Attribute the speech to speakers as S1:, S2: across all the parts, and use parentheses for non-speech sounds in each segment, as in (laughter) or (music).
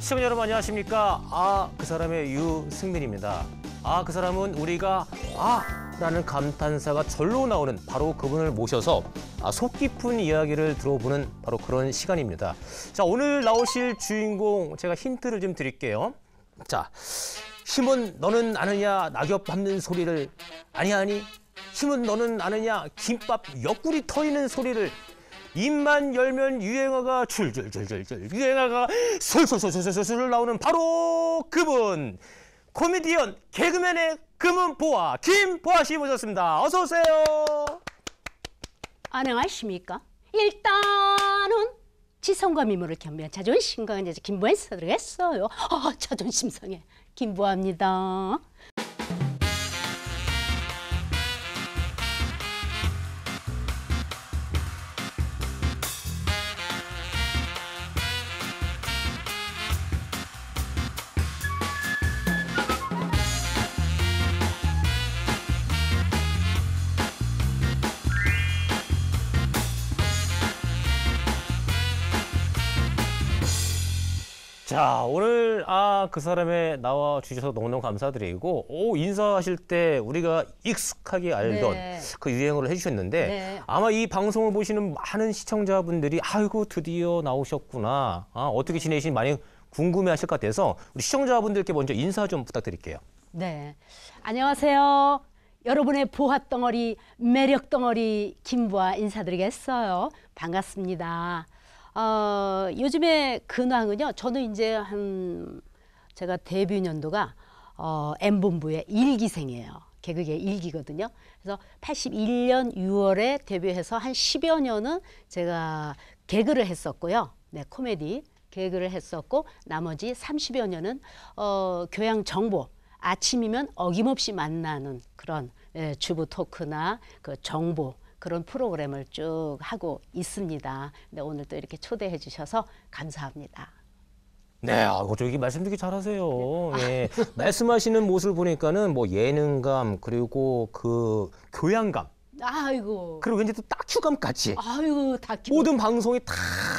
S1: 시청자 여러분 안녕하십니까? 아, 그 사람의 유승민입니다. 아, 그 사람은 우리가 아! 라는 감탄사가 절로 나오는 바로 그분을 모셔서 아, 속 깊은 이야기를 들어보는 바로 그런 시간입니다. 자, 오늘 나오실 주인공 제가 힌트를 좀 드릴게요. 자, 힘은 너는 아느냐 낙엽 밟는 소리를 아니 아니 힘은 너는 아느냐 김밥 옆구리 터이는 소리를 입만 열면 유행어가 줄줄줄줄줄 유행어가 솔솔솔솔솔솔 나오는 바로 그분 코미디언 개그맨의 금은보아 김보아 씨 모셨습니다. 어서 오세요.
S2: 안녕하십니까? 일단은 지성과 미모를 겸비한 자존심과 이자 김보아 인사드리겠어요. 아, 자존심 상해. 김보아입니다.
S1: 자 오늘 아 그 사람의 나와 주셔서 너무너무 감사드리고 오 인사하실 때 우리가 익숙하게 알던 네. 그 유행어를 해주셨는데 네. 아마 이 방송을 보시는 많은 시청자분들이 아이고 드디어 나오셨구나 아 어떻게 지내시는지 많이 궁금해하실 것 같아서 우리 시청자분들께 먼저 인사 좀 부탁드릴게요.
S2: 네 안녕하세요 여러분의 보합 덩어리 매력 덩어리 김부아 인사드리겠어요 반갑습니다. 어, 요즘에 근황은요. 저는 이제 한 제가 데뷔 년도가 어, M본부의 일기생이에요. 개그계 일기거든요. 그래서 81년 6월에 데뷔해서 한 10여 년은 제가 개그를 했었고요. 네, 코미디 개그를 했었고 나머지 30여 년은 어, 교양 정보 아침이면 어김없이 만나는 그런 예, 주부 토크나 그 정보 그런 프로그램을 쭉 하고 있습니다. 근 오늘 또 이렇게 초대해 주셔서 감사합니다.
S1: 네, 아 저기 말씀 되게 잘하세요. 네. 예, 말씀하시는 모습을 보니까는 뭐 예능감 그리고 그 교양감. 아이고. 그리고 왠지 또 딱큐감까지. 아이고, 다큐. 모든 방송이 다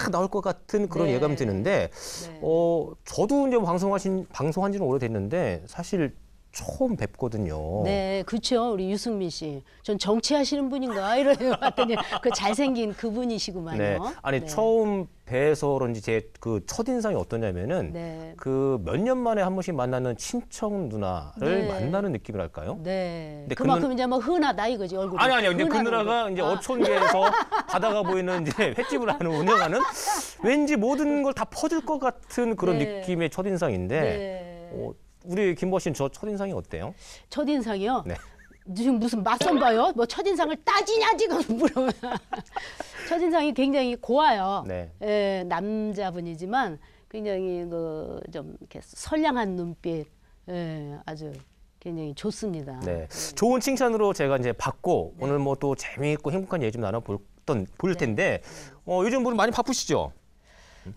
S1: 나올 것 같은 그런 네. 예감 드는데, 네. 어, 저도 이제 방송하신 방송한지는 오래됐는데 사실 처음 뵙거든요. 네,
S2: 그렇죠. 우리 유승민 씨. 전 정치하시는 분인가 (laughs) 이러요. 봤더니 그 잘생긴 그분이시구만요. 네. 아니 네.
S1: 처음 뵈서 그런지 제 그 첫인상이 어떠냐면은 네. 그몇 년 만에 한 번씩 만나는 친척 누나를 네. 만나는 느낌이랄까요?
S2: 네. 근데 그만큼 그 누... 이제 뭐 흔하다 이거지 얼굴이. 아니 아니요. 근데 그 누나가
S1: 얼굴. 이제 아. 어촌계에서 (laughs) 바다가 보이는 이제 횟집을 하는 운영하는 왠지 모든 걸 다 퍼줄 것 같은 그런 네. 느낌의 첫인상인데
S2: 네.
S1: 어, 우리 김보신 저 첫인상이 어때요?
S2: 첫인상이요? 네. 지금 무슨 맞선 봐요? 뭐 첫인상을 따지냐 지금 (laughs) 물어. 첫인상이 굉장히 고와요. 네. 예, 남자분이지만 굉장히 그좀 이렇게 선량한 눈빛. 예, 아주 굉장히 좋습니다.
S1: 네. 좋은 칭찬으로 제가 이제 받고 오늘 뭐 또 재미있고 행복한 얘기 좀 나눠 볼던 볼 네. 텐데 어, 요즘 분 많이 바쁘시죠?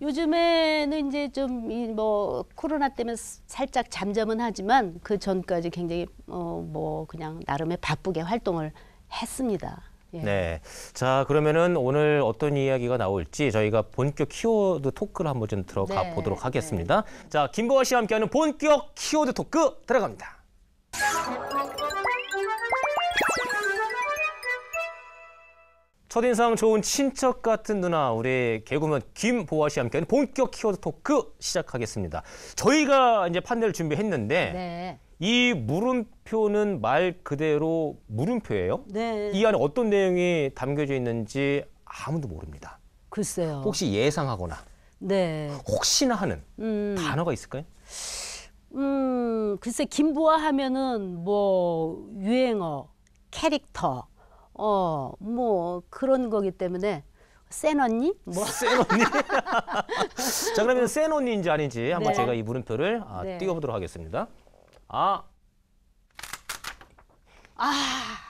S2: 요즘에는 이제 좀 뭐 코로나 때문에 살짝 잠잠은 하지만 그 전까지 굉장히 어 뭐 그냥 나름의 바쁘게 활동을 했습니다.
S1: 예. 네. 자, 그러면은 오늘 어떤 이야기가 나올지 저희가 본격 키워드 토크를 한번 좀 들어가 네. 보도록 네. 하겠습니다. 네. 자, 김보아 씨와 함께하는 본격 키워드 토크 들어갑니다. 첫인상 좋은 친척 같은 누나 우리 개그맨 김보아 씨와 함께하는 본격 키워드 토크 시작하겠습니다. 저희가 이제 판넬을 준비했는데 네. 이 물음표는 말 그대로 물음표예요. 네. 이 안에 어떤 내용이 담겨져 있는지 아무도 모릅니다.
S2: 글쎄요. 혹시
S1: 예상하거나 네. 혹시나 하는
S2: 음. 단어가 있을까요? 음, 글쎄 김보아 하면은 뭐 유행어, 캐릭터 어, 뭐 그런 거기 때문에 센 언니? 뭐. (laughs)
S1: 센 언니? 자, 그러면 센 언니인지 아닌지 한번 네. 제가 이 물음표를 아, 네. 띄워보도록 하겠습니다. 아. 아.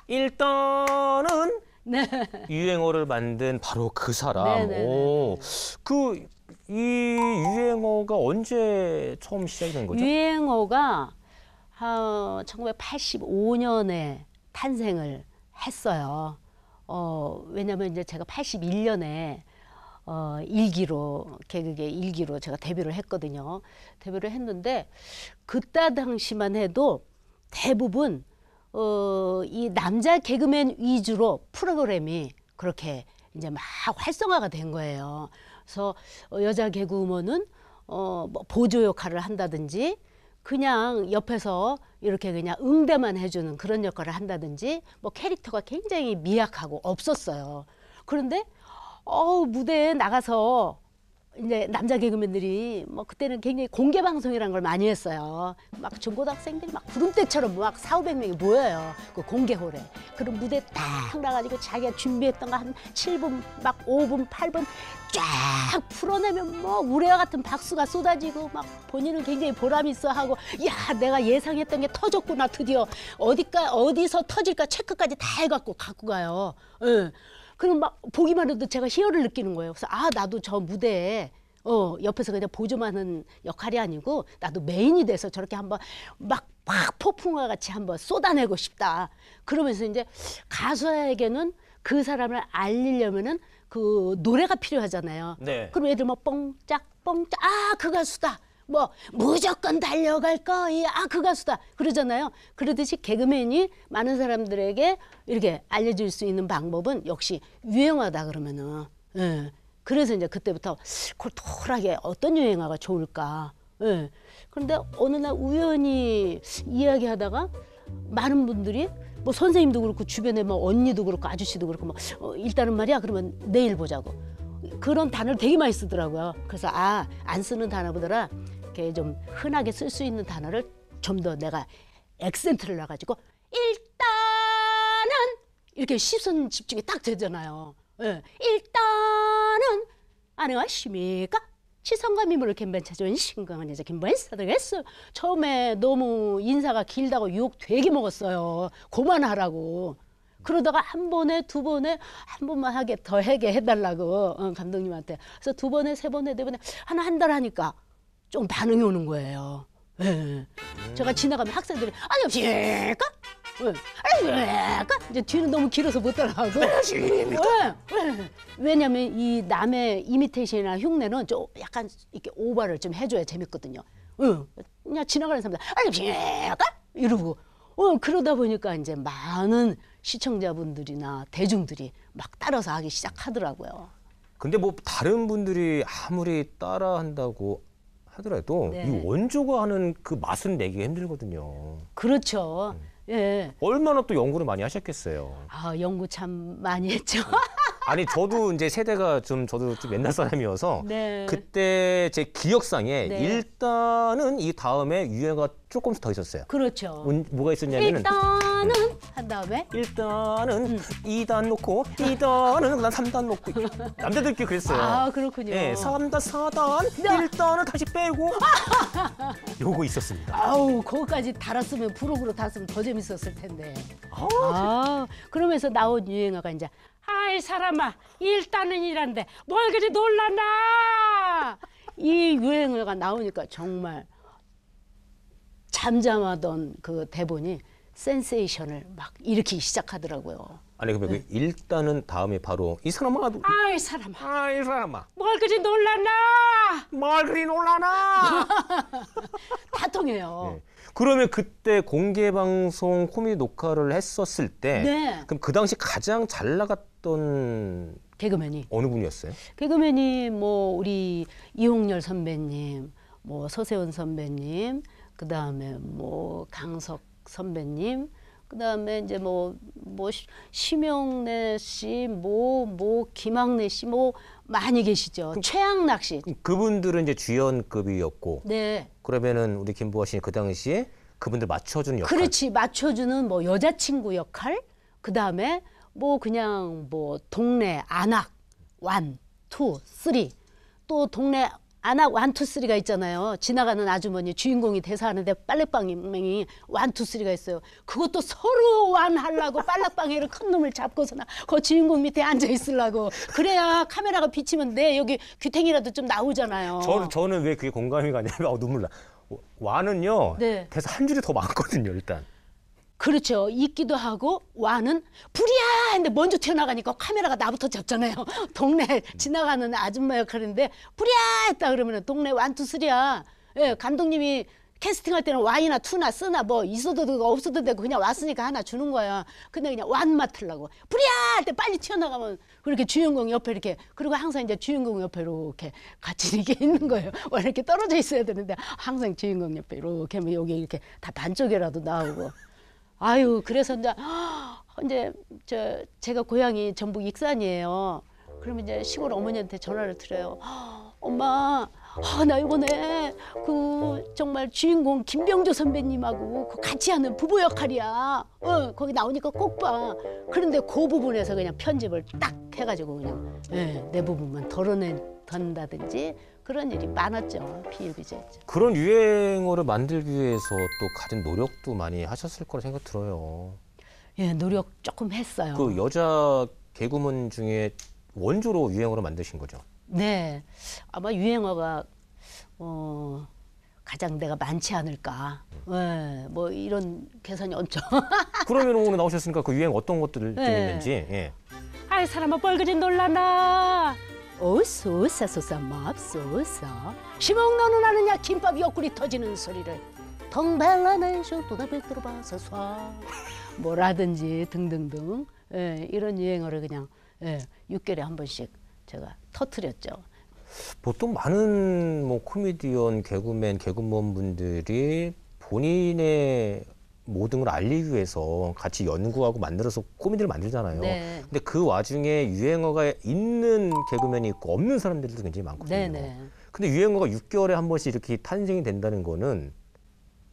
S1: 일단은 네. 유행어를 만든 바로 그 사람. 네네네. 네, 네, 네, 그, 이 유행어가 언제 처음 시작이 된 거죠?
S2: 유행어가 어, 1985년에 탄생을 했어요. 어, 왜냐면 이제 제가 81년에 어, 일기로 개그계 일기로 제가 데뷔를 했거든요. 데뷔를 했는데 그때 당시만 해도 대부분 어, 이 남자 개그맨 위주로 프로그램이 그렇게 이제 막 활성화가 된 거예요. 그래서 여자 개그우먼은 어, 뭐 보조 역할을 한다든지 그냥 옆에서 이렇게 그냥 응대만 해주는 그런 역할을 한다든지 뭐 캐릭터가 굉장히 미약하고 없었어요. 그런데 어 무대에 나가서 이제 남자 개그맨들이 뭐 그때는 굉장히 공개 방송이란걸 많이 했어요. 막 중고등학생들이 막 구름대처럼 막 사오백 명이 모여요. 그 공개홀에. 그런 무대 딱 나가지고 자기가 준비했던 거 한 칠 분 막 오 분 팔 분 쫙 풀어내면 뭐 우레와 같은 박수가 쏟아지고 막 본인은 굉장히 보람 있어 하고 야 내가 예상했던 게 터졌구나 드디어 어디까 어디서 터질까 체크까지 다 해갖고 갖고 가요. 응. 예. 그럼 막 보기만 해도 제가 희열을 느끼는 거예요. 그래서 아 나도 저 무대에 어 옆에서 그냥 보조만 하는 역할이 아니고 나도 메인이 돼서 저렇게 한번 막팍 폭풍과 같이 한번 쏟아내고 싶다. 그러면서 이제 가수에게는 그 사람을 알리려면은 그 노래가 필요하잖아요. 네. 그럼 애들 막 뭐 뻥짝 뻥짝 아 그 가수다. 뭐 무조건 달려갈 거야 아그 가수다 그러잖아요 그러듯이 개그맨이 많은 사람들에게 이렇게 알려줄 수 있는 방법은 역시 유행하다 그러면은 예 그래서 이제 그때부터 골똘하게 어떤 유행화가 좋을까 예 그런데 어느 날 우연히 이야기하다가 많은 분들이 뭐 선생님도 그렇고 주변에 뭐 언니도 그렇고 아저씨도 그렇고 뭐 어, 일단은 말이야 그러면 내일 보자고 그런 단어를 되게 많이 쓰더라고요 그래서 아 안 쓰는 단어보더라 이렇게 좀 흔하게 쓸 수 있는 단어를 좀 더 내가 액센트를 놔가지고 일단은 이렇게 시선 집중이 딱 되잖아요. 예. 일단은 안녕하십니까? 시선과 미모를 겐벤차존 신강한 여자 겐벤사 되겠어. 처음에 너무 인사가 길다고 욕 되게 먹었어요. 고만하라고. 그러다가 한 번에 두 번에 한 번만 하게 더 하게 해달라고 어, 감독님한테 그래서 두 번에 세 번에 네 번에 하나 한달 하니까 좀 반응이 오는 거예요. 예. 음. 제가 지나가면 학생들이 안녕하십까 네. 니까 이제 뒤는 너무 길어서 못 따라가고. 안녕십니까 예. 예. 왜냐면 이 남의 이미테이션이나 흉내는 좀 약간 이렇게 오바를 좀 해줘야 재밌거든요. 응. 예. 그냥 지나가는 사람들 안녕하십까 이러고. 어, 그러다 보니까 이제 많은 시청자분들이나 대중들이 막 따라서 하기 시작하더라고요.
S1: 근데 뭐 다른 분들이 아무리 따라한다고 하더라도 네. 이 원조가 하는 그 맛은 내기가 힘들거든요. 그렇죠. 음. 예. 얼마나 또 연구를 많이 하셨겠어요.
S2: 아 연구 참 많이 했죠. 음.
S1: 아니 저도 이제 세대가 좀 저도 좀 옛날 사람이어서 (laughs) 네. 그때 제 기억상에 네. 일단은 이 다음에 유행어가 조금씩 더 있었어요. 그렇죠. 뭐가 있었냐면은 일단. 1단은한 다음에 일단은 음. 이 2단 놓고 2단은 그다음 3단 놓고 남자들끼리 그랬어요. 아 그렇군요. 예, 3단, 4단, 1단을 다시 빼고 (laughs) 요거 있었습니다.
S2: 아우 거까지 달았으면 부록으로 달았으면 더 재밌었을 텐데. 아, 아 그러면서 나온 유행어가 이제 아이 사람아 일단은 일한데 뭘 그리 놀라나 이 유행어가 나오니까 정말 잠잠하던 그 대본이 센세이션을 막 일으키기 시작하더라고요.
S1: 아니 그러면 네. 그 일단은 다음에 바로 이 사람아 아이 사람아 아이 사람아
S2: 뭘 그리 놀랐나 뭘 그리 놀라나 (laughs) 다 통해요. 네.
S1: 그러면 그때 공개 방송 코미 녹화를 했었을 때 네. 그럼 그 당시 가장 잘 나갔던 개그맨이 어느 분이었어요?
S2: 개그맨이 뭐 우리 이홍렬 선배님, 뭐 서세원 선배님, 그 다음에 뭐 강석 선배님, 그 다음에 이제 뭐, 뭐, 심영래 씨, 뭐, 뭐, 김학래 씨, 뭐, 많이 계시죠. 그, 최양락 씨.
S1: 그분들은 이제 주연급이었고. 네. 그러면은 우리 김보아 씨는 그 당시에 그분들 맞춰주는 역할.
S2: 그렇지. 맞춰주는 뭐 여자친구 역할, 그 다음에 뭐 그냥 뭐 동네 안악, 완, 투, 쓰리. 또 동네 안하고 완투쓰리가 있잖아요. 지나가는 아주머니 주인공이 대사하는데 빨랫방이 완투쓰리가 있어요. 그것도 서로 완하려고 빨랫방이를 큰 놈을 잡고서나 그 주인공 밑에 앉아 있으려고 그래야 카메라가 비치면 내 여기 귀탱이라도 좀 나오잖아요.
S1: 저, 저는 왜 그게 공감이 가냐면 (laughs) 어, 눈물 나. 와는요 네. 대사 한 줄이 더 많거든요 일단. 그렇죠.
S2: 있기도 하고 와는 불이야 근데 먼저 튀어나가니까 카메라가 나부터 잡잖아요. (laughs) 동네 지나가는 아줌마 역할인데 불이야 했다 그러면 동네 완투쓰리야. 예, 감독님이 캐스팅할 때는 와이나 투나 쓰나 뭐 있어도 되고 없어도 되고 그냥 왔으니까 하나 주는 거야. 근데 그냥 완 맡으려고 불이야 할때 빨리 튀어나가면 그렇게 주인공 옆에 이렇게 그리고 항상 이제 주인공 옆에 이렇게 같이 (laughs) 이렇게 있는 거예요. 원래 뭐 이렇게 떨어져 있어야 되는데 항상 주인공 옆에 이렇게 뭐면 여기 이렇게 다 반쪽이라도 나오고. 아유 그래서 이제 (gasps) 이제 저 제가 고향이 전북 익산이에요. 그러면 이제 시골 어머니한테 전화를 드려요. (gasps) 엄마 아, 나 이번에 그 정말 주인공 김병조 선배님하고 그 같이 하는 부부 역할이야. 어, 거기 나오니까 꼭 봐. 그런데 그 부분에서 그냥 편집을 딱 해가지고 그냥 예, 내 부분만 덜어낸다든지 그런 일이 음. 많았죠. 비일비재
S1: 그런 유행어를 만들기 위해서 또 가진 노력도 많이 하셨을 거라 생각 들어요.
S2: 예, 노력 조금 했어요. 그
S1: 여자 개구먼 중에 원조로 유행어로 만드신 거죠?
S2: 네. 아마 유행어가 어 가장 내가 많지 않을까. 네, 뭐 이런 계산이 엄청.
S1: (laughs) 그러면 오늘 나오셨으니까 그 유행 어떤 것들 네. 있는지. 예.
S2: 아이 사람아 뻘그지 놀라나. 오소사소사 어, 맙소사 시먹너는 아느냐 김밥 옆구리 터지는 소리를 덩달라내이션 도다벨트로바사사 뭐라든지 등등등 예, 이런 유행어를 그냥 예, 6개월에 한 번씩 제가 터트렸죠.
S1: 보통 많은 뭐 코미디언, 개그맨, 개그먼 분들이 본인의 모든 걸 알리기 위해서 같이 연구하고 만들어서 코미디를 만들잖아요. 네. 근데 그 와중에 유행어가 있는 개그맨이 있고 없는 사람들도 굉장히 많거든요. 네네. 네. 근데 유행어가 6개월에 한 번씩 이렇게 탄생이 된다는 거는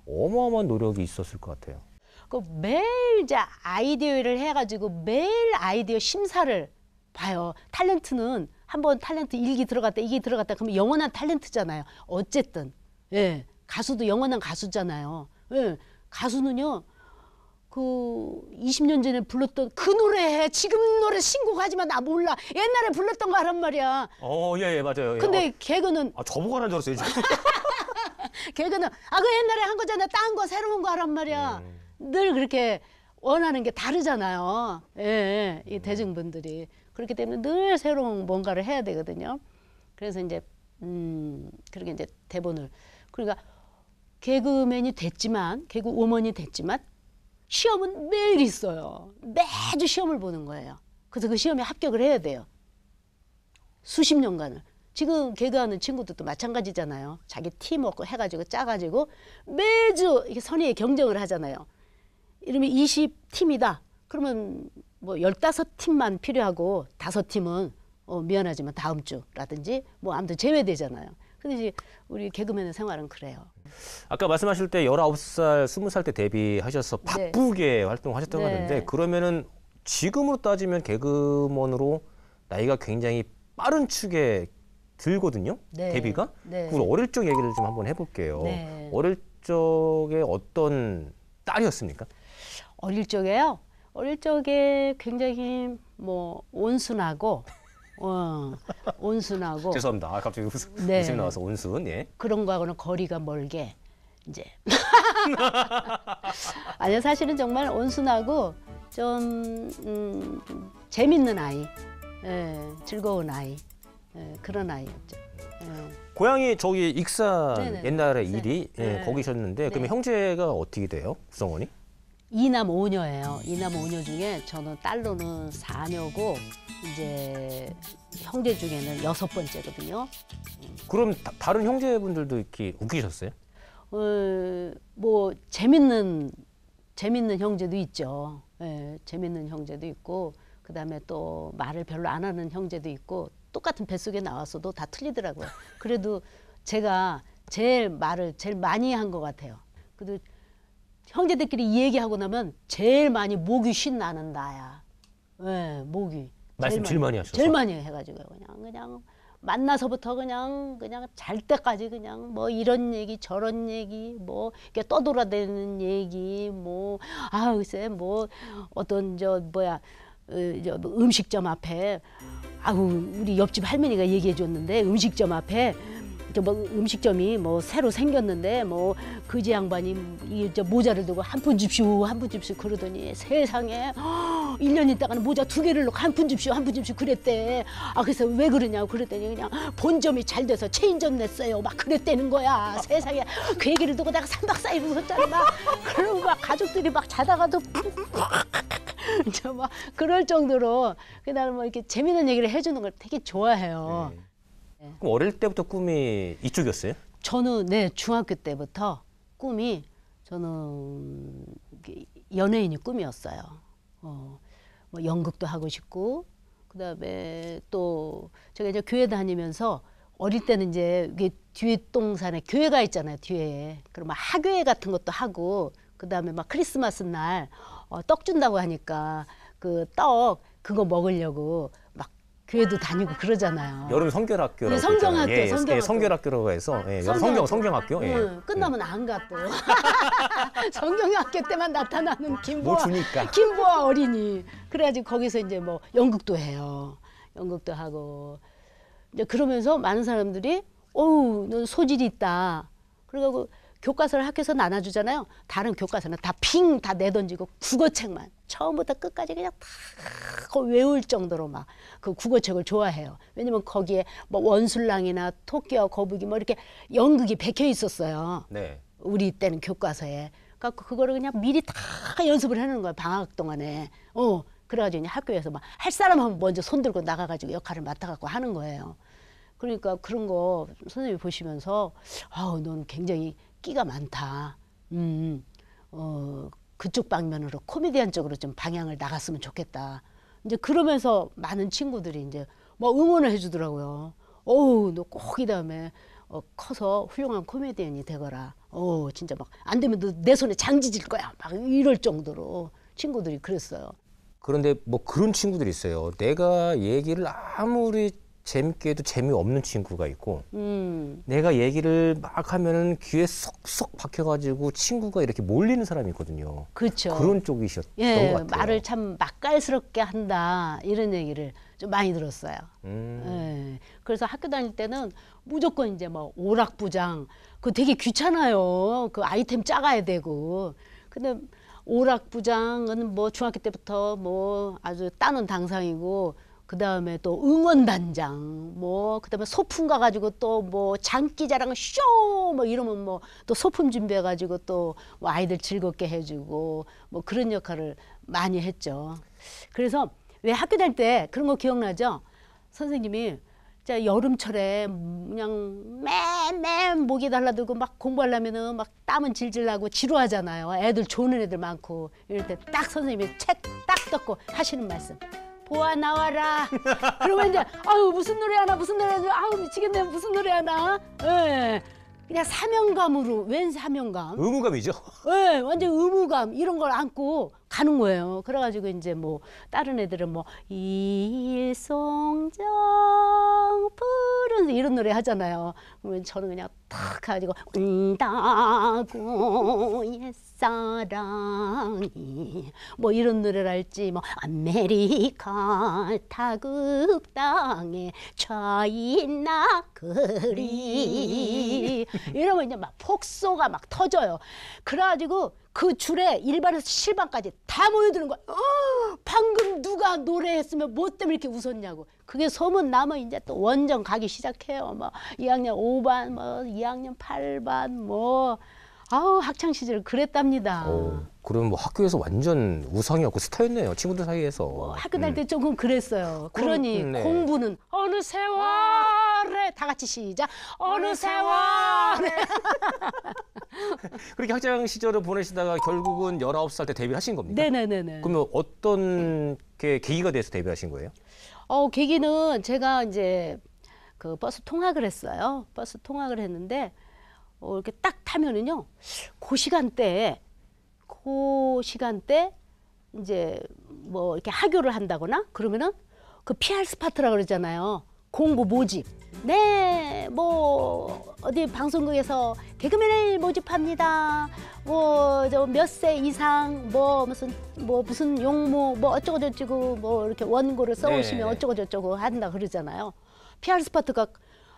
S1: 어마어마한 노력이 있었을 것 같아요.
S2: 그 매일 이제 아이디어를 해가지고 매일 아이디어 심사를 봐요. 탤런트는 한번 탤런트 일기 들어갔다 이기 들어갔다 그러면 영원한 탤런트잖아요. 어쨌든 예 가수도 영원한 가수잖아요. 예 가수는요 그 20년 전에 불렀던 그 노래 해 지금 노래 신곡하지만 나 몰라 옛날에 불렀던 거 하란 말이야
S1: 어예예 예, 맞아요. 예. 근데 어, 개그는 아 저보고 하는 줄 알았어요. 지금.
S2: (laughs) 개그는 아 그 옛날에 한 거잖아 딴 거 새로운 거 하란 말이야 음. 늘 그렇게 원하는 게 다르잖아요 예, 예 이 음. 대중분들이 그렇기 때문에 늘 새로운 뭔가를 해야 되거든요 그래서 이제 음 그렇게 이제 대본을 그러니까 개그맨이 됐지만 개그 오먼이 됐지만 시험은 매일 있어요. 매주 시험을 보는 거예요. 그래서 그 시험에 합격을 해야 돼요. 수십 년간을. 지금 개그하는 친구들도 마찬가지잖아요. 자기 팀워크 해가지고 짜가지고 매주 이게 선의의 경쟁을 하잖아요. 이러면 20팀이다. 그러면 뭐 15팀만 필요하고 5팀은 어, 미안하지만 다음 주라든지 뭐 아무튼 제외되잖아요. 근데 이제 우리 개그맨의 생활은 그래요.
S1: 아까 말씀하실 때 열아홉 살 스무 살 때 데뷔하셔서 네. 바쁘게 활동 하셨다고 네. 하는데 그러면은 지금으로 따지면 개그먼으로 나이가 굉장히 빠른 축에 들거든요. 네. 데뷔가. 네. 그걸 어릴 적 얘기를 좀 한번 해볼게요. 네. 어릴 적에 어떤 딸이었습니까?
S2: 어릴 적에요. 어릴 적에 굉장히 뭐 온순하고 어, 온순하고 (laughs) 죄송합니다.
S1: 아, 갑자기 웃음, (laughs) 네. 웃음 나와서 온순. 예.
S2: 그런 거하고는 거리가 멀게 이제 (laughs) 아니요 사실은 정말 온순하고 좀 음, 재밌는 아이, 예, 즐거운 아이 예, 그런 아이였죠. 예.
S1: 고향이 저기 익산 네네. 네, 네. 옛날에 일이 예, 네. 예, 거기셨는데 네. 그러면 형제가 어떻게 돼요, 구성원이?
S2: 이남 오녀예요. 이남 오녀 중에 저는 딸로는 사녀고 이제 형제 중에는 여섯 번째거든요.
S1: 그럼 다, 른 형제분들도 이렇게 웃기셨어요?
S2: 어, 뭐 재밌는 재밌는 형제도 있죠. 예, 재밌는 형제도 있고 그다음에 또 말을 별로 안 하는 형제도 있고 똑같은 뱃속에 나왔어도 다 틀리더라고요. 그래도 제가 제일 말을 제일 많이 한 것 같아요. 그래도 형제들끼리 얘기하고 나면 제일 많이 목이 신 나는 나야. 예, 네, 목이.
S1: 말씀 제일 많이, 하셨어. 제일 많이
S2: 해가지고 그냥 그냥 만나서부터 그냥 그냥 잘 때까지 그냥 뭐 이런 얘기 저런 얘기 뭐 이렇게 떠돌아대는 얘기 뭐아 글쎄 뭐 어떤 저 뭐야 저 음식점 앞에 아우 우리 옆집 할머니가 얘기해 줬는데 음식점 앞에 저뭐 음식점이 뭐 새로 생겼는데 뭐 그지 양반이 이 저 모자를 두고 한푼 줍시오 한푼 줍시오 그러더니 세상에 1년 있다가는 모자 두 개를 놓고 한푼 줍시오 한푼 줍시오 그랬대. 아 그래서 왜 그러냐고 그랬더니 그냥 본점이 잘 돼서 체인점 냈어요. 막그랬대는 거야. 세상에 그 얘기를 두고 내가 3박4일 웃었잖아. 막 그러고 막 가족들이 막 자다가도 저막 (laughs) 그럴 정도로 그다음 뭐 이렇게 재미있는 얘기를 해주는 걸 되게 좋아해요. 네.
S1: 그럼 어릴 때부터 꿈이 이쪽이었어요?
S2: 저는 네 중학교 때부터 꿈이 저는 연예인이 꿈이었어요. 어, 뭐 연극도 하고 싶고 그다음에 또 제가 이제 교회 다니면서 어릴 때는 이제 뒤에 동산에 교회가 있잖아요 뒤에 그러면 학교회 같은 것도 하고 그다음에 막 크리스마스 날 어, 떡 준다고 하니까 그 떡 그거 먹으려고 교회도 다니고 그러잖아요.
S1: 여름 성결학교라고. 네, 성경학교, 예, 예, 성경학교. 예, 성결학교라고 해서 예, 여름 성경 성경학교. 예. 응, 끝나면
S2: 예. 안 갔고 (laughs) 성경학교 때만 나타나는 김보아. 뭐 주니까. 김보아 어린이. 그래가지고 거기서 이제 뭐 연극도 해요. 연극도 하고 이제 그러면서 많은 사람들이 어우 넌 소질이 있다. 그래가지고 교과서를 학교에서 나눠주잖아요. 다른 교과서는 다 핑 다 내던지고 국어책만 처음부터 끝까지 그냥 다 외울 정도로 막 그 국어책을 좋아해요. 왜냐면 거기에 뭐 원술랑이나 토끼와 거북이 뭐 이렇게 연극이 박혀 있었어요. 네. 우리 때는 교과서에. 그러니까 그거를 그냥 미리 다 연습을 해놓는 거예요. 방학 동안에. 어. 그래가지고 이제 학교에서 막 할 사람 하면 먼저 손 들고 나가가지고 역할을 맡아갖고 하는 거예요. 그러니까 그런 거 선생님이 보시면서 아우 넌 굉장히 끼가 많다. 음, 어, 그쪽 방면으로 코미디언 쪽으로 좀 방향을 나갔으면 좋겠다. 이제 그러면서 많은 친구들이 이제 뭐 응원을 해주더라고요. 어우, 너 꼭 이 다음에 어, 커서 훌륭한 코미디언이 되거라. 어, 진짜 막 안 되면 너 내 손에 장지질 거야. 막 이럴 정도로 친구들이 그랬어요.
S1: 그런데 뭐 그런 친구들이 있어요. 내가 얘기를
S2: 아무리
S1: 재밌게도 재미없는 친구가 있고 음. 내가 얘기를 막 하면은 귀에 쏙쏙 박혀가지고 친구가 이렇게 몰리는 사람이 있거든요. 그렇죠. 그런 쪽이셨던 예, 것 같아요. 말을
S2: 참 맛깔스럽게 한다 이런 얘기를 좀 많이 들었어요. 음. 예, 그래서 학교 다닐 때는 무조건 이제 뭐 오락부장 그 되게 귀찮아요. 그 아이템 짜가야 되고 근데 오락부장은 뭐 중학교 때부터 뭐 아주 따는 당상이고. 그 다음에 또 응원단장, 뭐, 그 다음에 소품 가가지고 또 뭐 장기자랑 쇼! 뭐 이러면 뭐 또 소품 준비해가지고 또뭐 아이들 즐겁게 해주고 뭐 그런 역할을 많이 했죠. 그래서 왜 학교 다닐 때 그런 거 기억나죠? 선생님이 자 여름철에 그냥 맨맨 목이 달라들고 막 공부하려면은 막 땀은 질질 나고 지루하잖아요. 애들 좋은 애들 많고 이럴 때 딱 선생님이 책딱 덮고 하시는 말씀. 보아 나와라. 그러면 이제 아유 무슨 노래 하나 무슨 노래 하나 아유 미치겠네 무슨 노래 하나. 예. 그냥 사명감으로 웬 사명감? 의무감이죠. 예, 완전 의무감 이런 걸 안고 가는 거예요. 그래가지고 이제 뭐 다른 애들은 뭐 일송정 푸른 이런 노래 하잖아요. 그러면 저는 그냥 탁 가지고 온다고 옛사랑이 뭐 이런 노래를 할지 뭐 아메리카 타국 땅에 차있나 그리 (laughs) 이러면 이제 막 폭소가 막 터져요. 그래가지고 그 줄에 일반에서 실반까지 다 모여드는 거야. 어, 방금 누가 노래했으면 뭐 때문에 이렇게 웃었냐고. 그게 소문 나면 이제 또 원정 가기 시작해요. 뭐 2학년 5반, 뭐 2학년 8반, 뭐 아우 학창 시절 그랬답니다.
S1: 어, 그럼 뭐 학교에서 완전 우상이었고 스타였네요. 친구들 사이에서. 뭐 학교
S2: 다닐 음. 때 음. 조금 그랬어요. 그러니 음, 네 공부는 어느 세월에 다 같이 시작. 어느, 어느 세월에. 세월에. (laughs)
S1: (laughs) 그렇게 학창 시절을 보내시다가 결국은 열아홉 살 때데뷔 하신 겁니까? 네네네네. 그러면 어떤 게 계기가 돼서 데뷔하신 거예요?
S2: 어, 계기는 제가 이제 그 버스 통학을 했어요. 버스 통학을 했는데 어, 이렇게 딱 타면은요. 그 시간대에 그 시간대 이제 뭐 이렇게 하교를 한다거나 그러면은 그 PR 스파트라 그러잖아요. 공고 모집. 네, 뭐 어디 방송국에서 개그맨을 모집합니다. 뭐저몇세 이상 뭐 무슨 뭐 무슨 용모 뭐 어쩌고 저쩌고 뭐 이렇게 원고를 써오시면 네. 어쩌고 저쩌고 한다 그러잖아요. PR 스파트가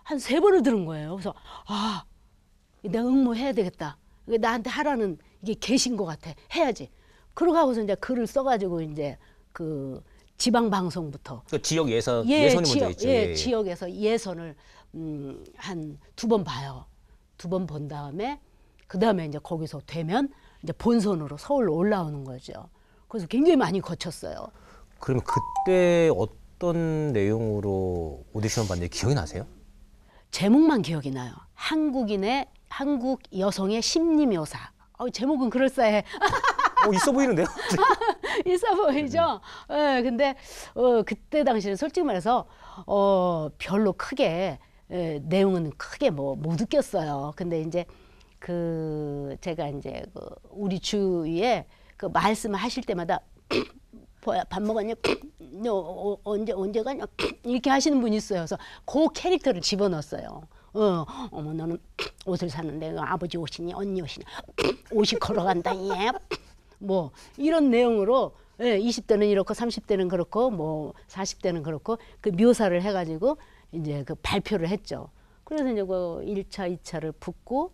S2: 한 세 번을 들은 거예요. 그래서 아, 내가 응모해야 되겠다. 나한테 하라는 이게 계신 것 같아. 해야지. 그러고 하고서 이제 글을 써가지고 이제 그 지방 방송부터
S1: 그 지역 예선 예, 예선이 지역, 먼저 있죠. 예, 예. 지역에서
S2: 예선을 음, 한두 번 봐요. 두 번 본 다음에 그 다음에 이제 거기서 되면 이제 본선으로 서울로 올라오는 거죠. 그래서 굉장히 많이 거쳤어요.
S1: 그럼 그때 어떤 내용으로 오디션 봤는지 기억이 나세요?
S2: 제목만 기억이 나요. 한국인의 한국 여성의 심리 묘사. 어, 제목은 그럴싸해.
S1: 어, 있어 보이는데요? (laughs)
S2: 있어 (laughs) 보이죠? 네. 예, 네, 근데 어, 그때 당시는 솔직히 말해서 어, 별로 크게 예, 내용은 크게 뭐 못 느꼈어요. 근데 이제 그 제가 이제 그 우리 주위에 그 말씀하실 을 때마다 (clears throat) 밥 먹었냐? 너 (clears throat) 어, 어, 언제 언제 가냐? (clears throat) 이렇게 하시는 분이 있어요. 그래서 그 캐릭터를 집어넣었어요. 어, 어머 너는 옷을 사는데 그 아버지 옷이니 언니 옷이니 옷이 걸어간다 얘. 뭐 이런 내용으로 예, 20대는 이렇고 30대는 그렇고 뭐 40대는 그렇고 그 묘사를 해가지고 이제 그 발표를 했죠. 그래서 이제 그 1차, 2차를 붙고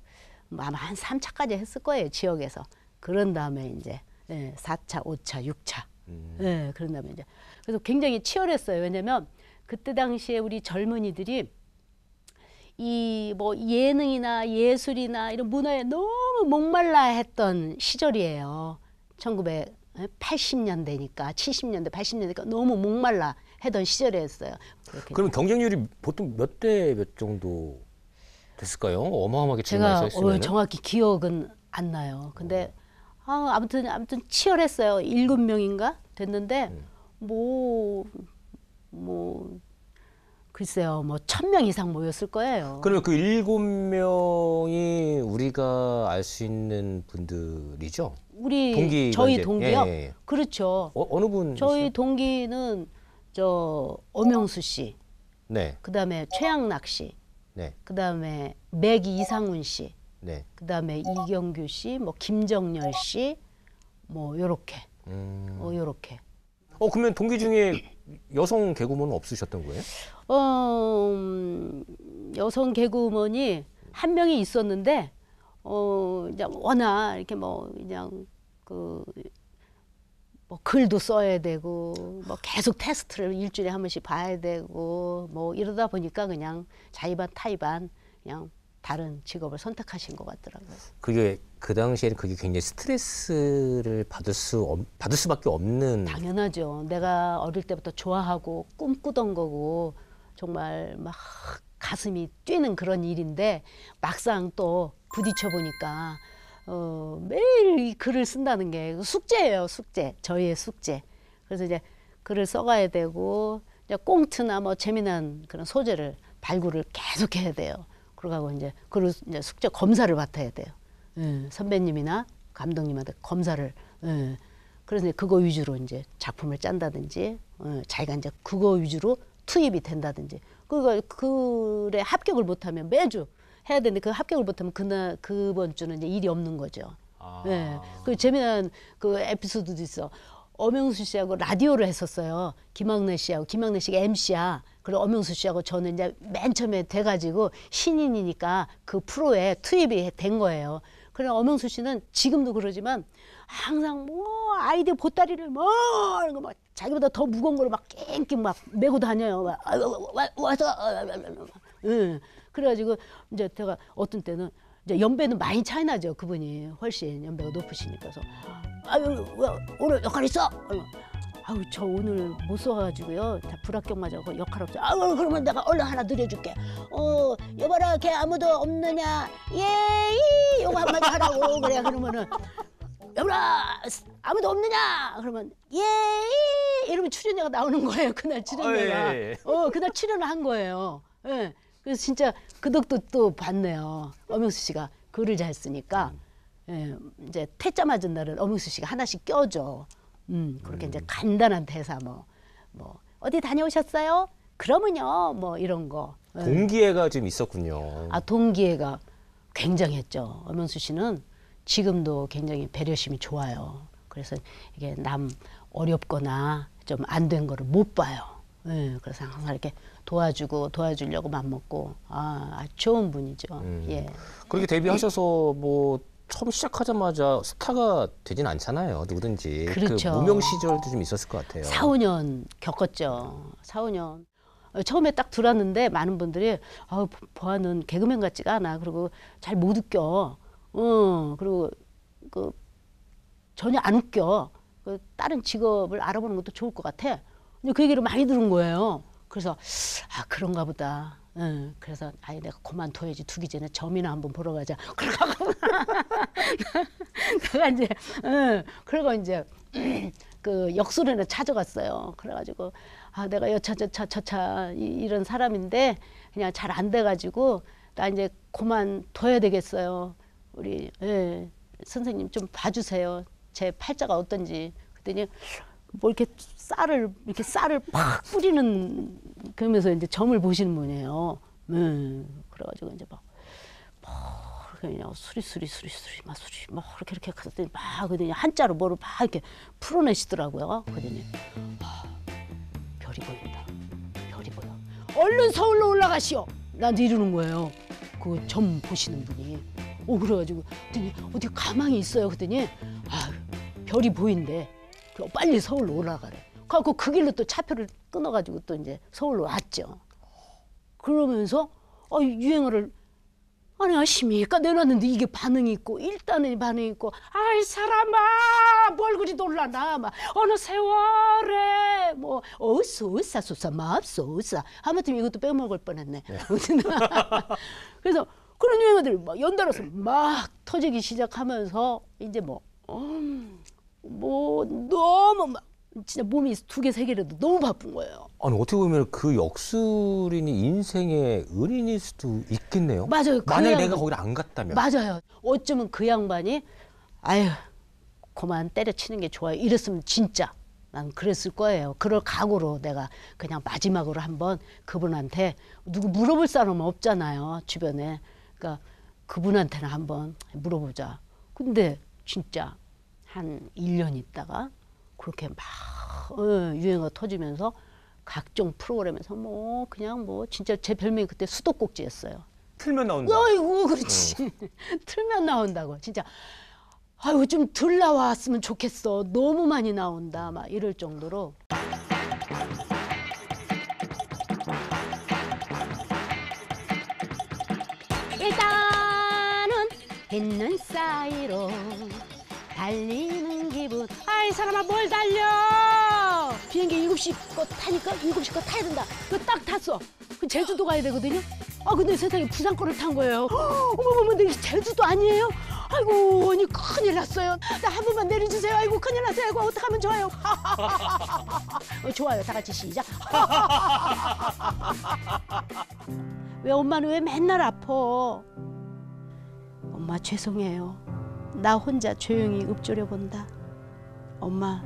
S2: 뭐 아마 한 3차까지 했을 거예요 지역에서. 그런 다음에 이제 예, 4차, 5차, 6차. 음. 예, 그런 다음에 이제 그래서 굉장히 치열했어요. 왜냐면 그때 당시에 우리 젊은이들이 이 뭐 예능이나 예술이나 이런 문화에 너무 목말라 했던 시절이에요. 1980년대니까 70년대 80년대니까 너무 목말라 해던 시절이었어요.
S1: 그럼 경쟁률이 보통 몇 대 몇 정도 됐을까요? 어마어마하게 제가 어,
S2: 정확히 기억은 안 나요. 근데 어. 아, 아무튼 아무튼 치열했어요. 7 명인가 됐는데 뭐뭐 음. 뭐, 뭐 글쎄요, 뭐천명 이상 모였을 거예요.
S1: 그러면 그 일곱 명이 우리가 알 수 있는 분들이죠?
S2: 우리 동기 저희 이제. 동기요? 예, 예, 예. 그렇죠.
S1: 어, 어느 분? 저희
S2: 동기는 저 엄영수 씨. 네. 그다음에 최양락 씨. 네. 그다음에 맥 이상훈 씨. 네. 그다음에 이경규 씨, 뭐 김정열 씨, 뭐 요렇게.
S1: 음. 어 요렇게. 어 그러면 동기 중에 여성 개구먼은 없으셨던 거예요?
S2: 어, 음, 여성 개그우먼이 한 명이 있었는데 어 그냥 워낙 이렇게 뭐 그냥 그 뭐 글도 써야 되고 뭐 계속 테스트를 일주일에 한 번씩 봐야 되고 뭐 이러다 보니까 그냥 자의반 타의반 그냥 다른 직업을 선택하신 것 같더라고요.
S1: 그게 그 당시에는 그게 굉장히 스트레스를 받을 수 받을 수밖에 없는
S2: 당연하죠. 내가 어릴 때부터 좋아하고 꿈꾸던 거고 정말 막 가슴이 뛰는 그런 일인데 막상 또 부딪혀 보니까 어, 매일 이 글을 쓴다는 게 숙제예요, 숙제. 저희의 숙제. 그래서 이제 글을 써가야 되고 이제 꽁트나 뭐 재미난 그런 소재를 발굴을 계속 해야 돼요. 그러고 이제 글을 이제 숙제 검사를 맡아야 돼요. 예, 선배님이나 감독님한테 검사를. 예. 그래서 이제 그거 위주로 이제 작품을 짠다든지 예, 자기가 이제 그거 위주로 투입이 된다든지 그걸 그래 합격을 못하면 매주 해야 되는데 그 합격을 못하면 그날 그번 주는 이제 일이 없는 거죠. 아. 예. 그 재미난 그 에피소드도 있어. 엄영수 씨하고 라디오를 했었어요. 김학래 씨하고 김학래 씨가 MC야. 그리고 엄영수 씨하고 저는 이제 맨 처음에 돼가지고 신인이니까 그 프로에 투입이 된 거예요. 그래 그러니까 엄영수 씨는 지금도 그러지만 항상 뭐 아이들 보따리를 뭐이는 거막 자기보다 더 무거운 걸막 낑낑 막 메고 다녀요. 막 아, 와서 응. 예. 그래가지고 이제 제가 어떤 때는 이제 연배는 많이 차이 나죠 그분이 훨씬 연배가 높으시니까 서 아유 오늘 역할 있어? 아유 저 오늘 못 써가지고요 다 불합격 맞아고 역할 없어 아유 그러면 내가 얼른 하나 드려줄게 어 여봐라 걔 아무도 없느냐 예이 요거 한마디 하라고 그래 그러면은 여보라 아무도 없느냐 그러면 예 이러면 출연료가 나오는 거예요 그날 출연료가 어, 예, 예. 어 그날 출연을 한 거예요 예 그래서 진짜 그 덕도 또 봤네요 엄영수 씨가 글을 잘 쓰니까 예 이제 퇴짜 맞은 날은 엄영수 씨가 하나씩 껴줘 음 그렇게 음. 이제 간단한 대사 뭐뭐 뭐, 어디 다녀오셨어요 그러면요 뭐 이런 거 예. 동기애가
S1: 좀 있었군요 아
S2: 동기애가 굉장했죠 엄영수 씨는 지금도 굉장히 배려심이 좋아요. 그래서 이게 남 어렵거나 좀 안 된 거를 못 봐요. 예, 그래서 항상 이렇게 도와주고 도와주려고 맘먹고 아, 아 좋은 분이죠. 음. 예.
S1: 그렇게 데뷔하셔서 뭐 처음 시작하자마자 스타가 되진 않잖아요. 누구든지. 그 그렇죠. 그 무명 시절도 좀 있었을 것 같아요. 4,
S2: 5년 겪었죠. 4, 5년. 처음에 딱 들었는데 많은 분들이 아, 보아는 개그맨 같지가 않아. 그리고 잘 못 웃겨. 어, 그리고 그 전혀 안 웃겨. 그 다른 직업을 알아보는 것도 좋을 것 같아. 근데 그 얘기를 많이 들은 거예요. 그래서 아 그런가 보다. 응, 예, 그래서 아예 내가 그만둬야지 두기 전에 점이나 한번 보러 가자. (laughs) 그러고 내가 이제 응, 예, 그러고 이제 (clears throat) 그 역술에는 찾아갔어요. 그래가지고 아 내가 여차 저차 저차 이런 사람인데 그냥 잘 안 돼가지고 나 이제 그만둬야 되겠어요. 우리 예, 선생님 좀 봐주세요. 제 팔자가 어떤지. 그랬더니 뭐 이렇게 쌀을 이렇게 쌀을 팍 뿌리는 그러면서 이제 점을 보시는 분이에요. 음, 그래가지고 이제 막, 막 뭐 그냥 수리 수리 수리 수리 막 수리 막 이렇게 이렇게 갔더니 막그더니 한자로 뭐를 막 이렇게 풀어내시더라고요. 그러더니 아, 별이 보인다. 별이 보여. 얼른 서울로 올라가시오. 나한테 이러는 거예요. 그 점 보시는 분이. 오 그래가지고 그랬더니 어디 가망이 있어요 그랬더니 아 별이 보인대 그럼 빨리 서울로 올라가래 그래갖고 그 길로 또 차표를 끊어가지고 또 이제 서울로 왔죠 그러면서 아 유행어를 아니 아십니까 내놨는데 이게 반응이 있고 일단은 반응이 있고 아이 사람아 뭘 그리 놀라나 막 어느 세월에 뭐 어서 으싸 쏘싸 맙소 으싸 하마터면 이것도 빼먹을 뻔했네 네. (laughs) 그래서 그런 유행어들이 막 연달아서 막 터지기 시작하면서 이제 뭐, 음, 뭐 너무 막 진짜 몸이 두 개 세 개라도 너무 바쁜 거예요.
S1: 아니 어떻게 보면 그 역술인이 인생의 은인일 수도 있겠네요. 맞아요. 그 만약 양... 내가 거기를 안 갔다면. 맞아요.
S2: 어쩌면 그 양반이 아유 그만 때려치는 게 좋아요. 이랬으면 진짜 난 그랬을 거예요. 그럴 각오로 내가 그냥 마지막으로 한번 그분한테 누구 물어볼 사람 은 없잖아요 주변에. 그러니까 그분한테는 한번 물어보자. 근데 진짜 한 1년 있다가 그렇게 막 어, 유행어 터지면서 각종 프로그램에서 뭐 그냥 뭐 진짜 제 별명이 그때 수도꼭지였어요. 틀면 나온다. 아이고 그렇지. 어. (laughs) 틀면 나온다고 진짜. 아유 좀덜 나왔으면 좋겠어. 너무 많이 나온다. 막 이럴 정도로. 있는 사이로 달리는 기분 아이 사람아 뭘 달려 비행기 일곱 시거 타니까 일곱 시거 타야 된다 그딱 탔어 그 제주도 가야 되거든요 아 근데 세상에 부산 거를 탄 거예요 어머머머 내 제주도 아니에요 아이고 아니 큰일 났어요 나 한 번만 내려주세요 아이고 큰일 났어요 아이고 어떡하면 좋아요 (laughs) 어, 좋아요 다 같이 시작
S1: (laughs)
S2: 왜 엄마는 왜 맨날 아파 엄마 죄송해요. 나 혼자 조용히 읊조려 본다. 엄마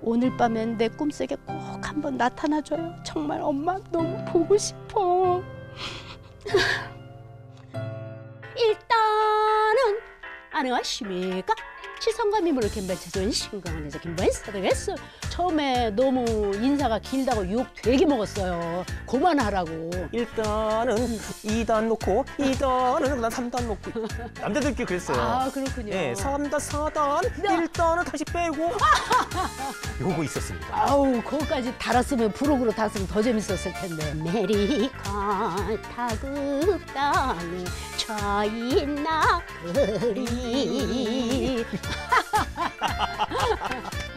S2: 오늘 밤엔 내 꿈속에 꼭 한번 나타나줘요. 정말 엄마 너무 보고 싶어. (laughs) 일단은 아내와 십니가 시선과 미모를 겸발한 최소인 신강을에서 김보인 사도였어. 처음에 너무 인사가 길다고 욕 되게 먹었어요. 그만하라고.
S1: 일단은 이단 놓고 이단은 그다음 삼단 놓고 남자들끼리 그랬어요. 아, 그렇군요. 예, 삼단사단일단은 다시 빼고 (laughs) 요거 있었습니다.
S2: 아우, 거기까지 달았으면 부록으로 달았으면 더 재밌었을 텐데. 메리카 타급당에 처있나 그리 (laughs)